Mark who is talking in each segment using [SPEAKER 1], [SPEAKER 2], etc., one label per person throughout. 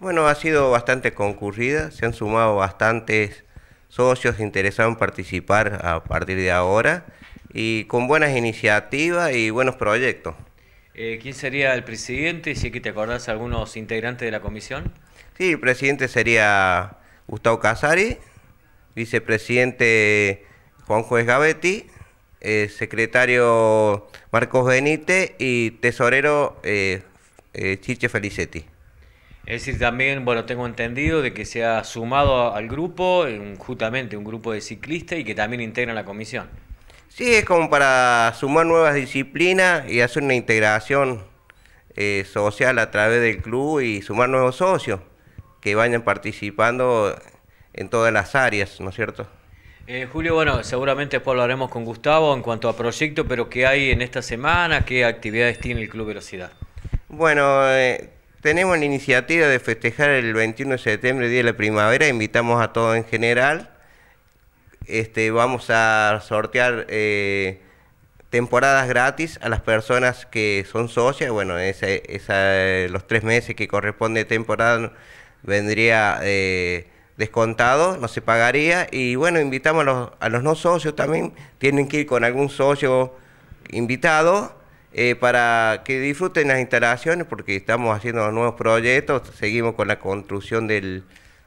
[SPEAKER 1] Bueno, ha sido bastante concurrida, se han sumado bastantes socios interesados en participar a partir de ahora y con buenas iniciativas y buenos proyectos.
[SPEAKER 2] Eh, ¿Quién sería el presidente? Si aquí que te acordás, algunos integrantes de la comisión.
[SPEAKER 1] Sí, el presidente sería Gustavo Casari, vicepresidente Juan Juez Gavetti, eh, secretario Marcos Benítez y tesorero eh, Chiche Felicetti.
[SPEAKER 2] Es decir, también, bueno, tengo entendido de que se ha sumado al grupo, justamente un grupo de ciclistas y que también integra la comisión.
[SPEAKER 1] Sí, es como para sumar nuevas disciplinas y hacer una integración eh, social a través del club y sumar nuevos socios que vayan participando en todas las áreas, ¿no es cierto?
[SPEAKER 2] Eh, Julio, bueno, seguramente después haremos con Gustavo en cuanto a proyecto, pero ¿qué hay en esta semana? ¿Qué actividades tiene el Club Velocidad?
[SPEAKER 1] Bueno, eh, tenemos la iniciativa de festejar el 21 de septiembre, Día de la Primavera, invitamos a todos en general. Este, vamos a sortear eh, temporadas gratis a las personas que son socias. Bueno, esa, los tres meses que corresponde temporada vendría eh, descontado, no se pagaría. Y bueno, invitamos a los, a los no socios también, tienen que ir con algún socio invitado eh, para que disfruten las instalaciones porque estamos haciendo nuevos proyectos, seguimos con la construcción del,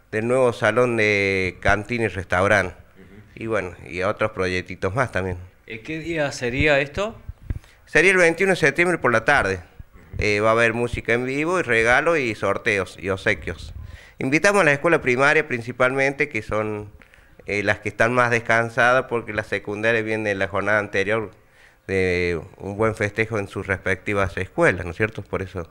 [SPEAKER 1] nuevo salón de cantina y restaurante. Y bueno, y otros proyectitos más también. Eh, ¿Qué día sería esto? Sería el 21 de septiembre por la tarde. Eh, va a haber música en vivo y regalos y sorteos y obsequios. Invitamos a la escuela primaria principalmente, que son las que están más descansadas porque la secundarias viene de la jornada anterior de un buen festejo en sus respectivas escuelas, ¿no es cierto? Por eso.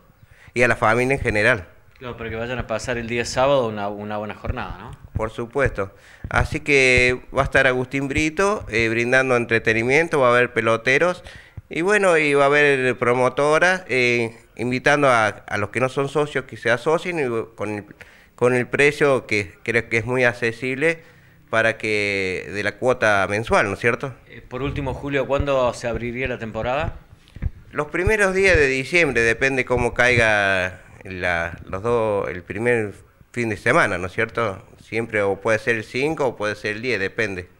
[SPEAKER 1] Y a la familia en general. Claro, para que vayan a pasar el día sábado una, buena jornada, ¿no? Por supuesto. Así que va a estar Agustín Brito eh, brindando entretenimiento, va a haber peloteros y bueno, y va a haber promotoras eh, invitando a, los que no son socios que se asocien con el, con el precio que creo que es muy accesible para que de la cuota mensual, ¿no es cierto? Eh, por último, Julio, ¿cuándo se abriría la temporada? Los primeros días de diciembre, depende cómo caiga la, los dos, el primer fin de semana, ¿no es cierto? Siempre o puede ser el 5 o puede ser el 10, depende.